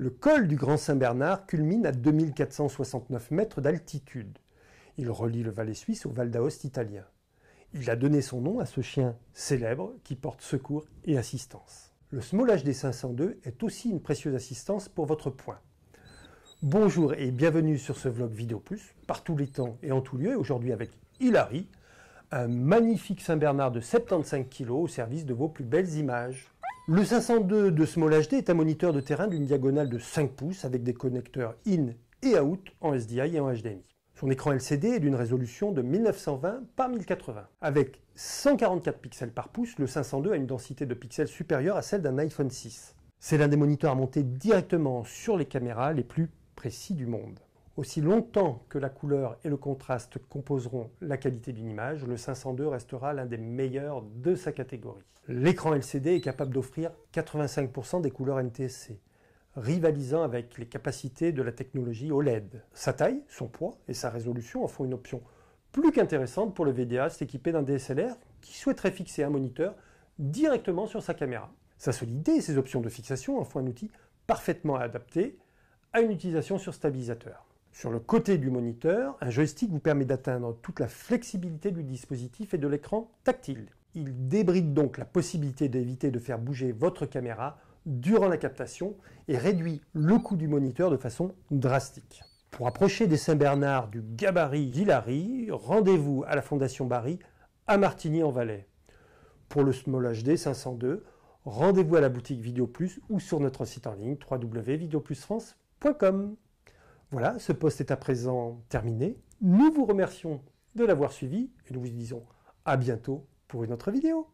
Le col du Grand Saint-Bernard culmine à 2469 mètres d'altitude. Il relie le Valais suisse au Val d'Aoste italien. Il a donné son nom à ce chien célèbre qui porte secours et assistance. Le smolage des 502 est aussi une précieuse assistance pour votre point. Bonjour et bienvenue sur ce vlog vidéo plus, par tous les temps et en tout lieu, aujourd'hui avec Hilary, un magnifique Saint-Bernard de 75 kg au service de vos plus belles images. Le 502 de Small HD est un moniteur de terrain d'une diagonale de 5 pouces avec des connecteurs in et out en SDI et en HDMI. Son écran LCD est d'une résolution de 1920 par 1080. Avec 144 pixels par pouce, le 502 a une densité de pixels supérieure à celle d'un iPhone 6. C'est l'un des moniteurs montés directement sur les caméras les plus précis du monde. Aussi longtemps que la couleur et le contraste composeront la qualité d'une image, le 502 restera l'un des meilleurs de sa catégorie. L'écran LCD est capable d'offrir 85% des couleurs NTSC, rivalisant avec les capacités de la technologie OLED. Sa taille, son poids et sa résolution en font une option plus qu'intéressante pour le VDA équipé d'un DSLR qui souhaiterait fixer un moniteur directement sur sa caméra. Sa solidité et ses options de fixation en font un outil parfaitement adapté à une utilisation sur stabilisateur. Sur le côté du moniteur, un joystick vous permet d'atteindre toute la flexibilité du dispositif et de l'écran tactile. Il débride donc la possibilité d'éviter de faire bouger votre caméra durant la captation et réduit le coût du moniteur de façon drastique. Pour approcher des Saint-Bernard du gabarit d'Hilary, rendez-vous à la Fondation Barry à Martigny-en-Valais. Pour le Small HD 502, rendez-vous à la boutique Vidéo ou sur notre site en ligne www.videoplusfrance.com. Voilà, ce poste est à présent terminé. Nous vous remercions de l'avoir suivi et nous vous disons à bientôt pour une autre vidéo.